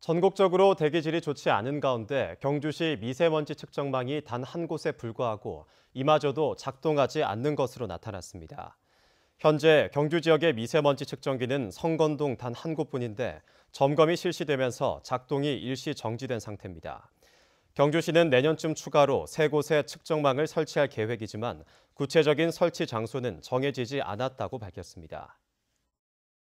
전국적으로 대기질이 좋지 않은 가운데 경주시 미세먼지 측정망이 단 한 곳에 불과하고 이마저도 작동하지 않는 것으로 나타났습니다. 현재 경주 지역의 미세먼지 측정기는 성건동 단 한 곳뿐인데 점검이 실시되면서 작동이 일시 정지된 상태입니다. 경주시는 내년쯤 추가로 세 곳에 측정망을 설치할 계획이지만 구체적인 설치 장소는 정해지지 않았다고 밝혔습니다.